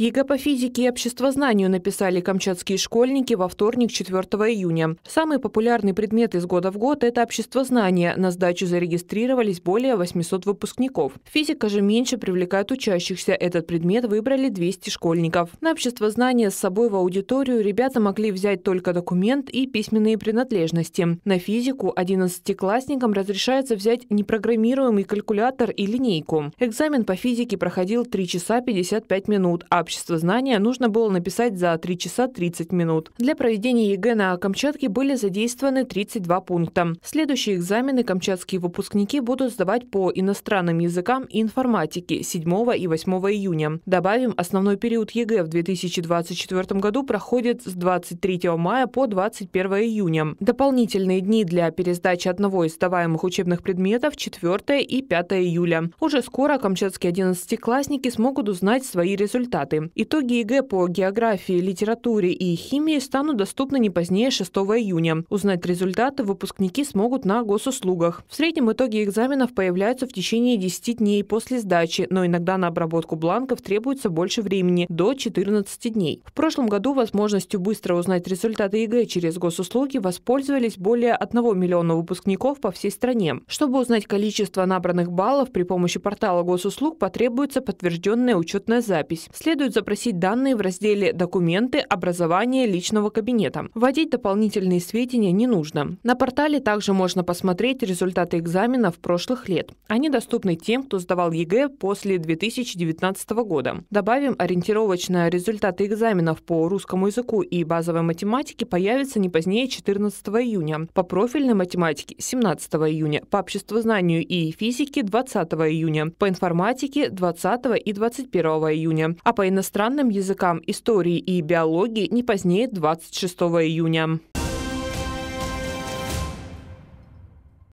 ЕГЭ по физике и обществознанию написали камчатские школьники во вторник, 4 июня. Самый популярный предмет из года в год – это обществознание. На сдачу зарегистрировались более 800 выпускников. Физика же меньше привлекает учащихся. Этот предмет выбрали 200 школьников. На обществознание с собой в аудиторию ребята могли взять только документ и письменные принадлежности. На физику 11-классникам разрешается взять непрограммируемый калькулятор и линейку. Экзамен по физике проходил 3 часа 55 минут, а общества знания нужно было написать за 3 часа 30 минут. Для проведения ЕГЭ на Камчатке были задействованы 32 пункта. Следующие экзамены камчатские выпускники будут сдавать по иностранным языкам и информатике 7 и 8 июня. Добавим, основной период ЕГЭ в 2024 году проходит с 23 мая по 21 июня. Дополнительные дни для пересдачи одного из сдаваемых учебных предметов 4 и 5 июля. Уже скоро камчатские 11-классники смогут узнать свои результаты. Итоги ЕГЭ по географии, литературе и химии станут доступны не позднее 6 июня. Узнать результаты выпускники смогут на госуслугах. В среднем итоги экзаменов появляются в течение 10 дней после сдачи, но иногда на обработку бланков требуется больше времени – до 14 дней. В прошлом году возможностью быстро узнать результаты ЕГЭ через госуслуги воспользовались более 1 миллиона выпускников по всей стране. Чтобы узнать количество набранных баллов при помощи портала госуслуг, потребуется подтвержденная учетная запись следует запросить данные в разделе «Документы, образование личного кабинета». Вводить дополнительные сведения не нужно. На портале также можно посмотреть результаты экзаменов прошлых лет. Они доступны тем, кто сдавал ЕГЭ после 2019 года. Добавим, ориентировочно результаты экзаменов по русскому языку и базовой математике появятся не позднее 14 июня, по профильной математике 17 июня, по обществознанию и физике 20 июня, по информатике 20 и 21 июня, а по иностранным языкам, истории и биологии не позднее 26 июня.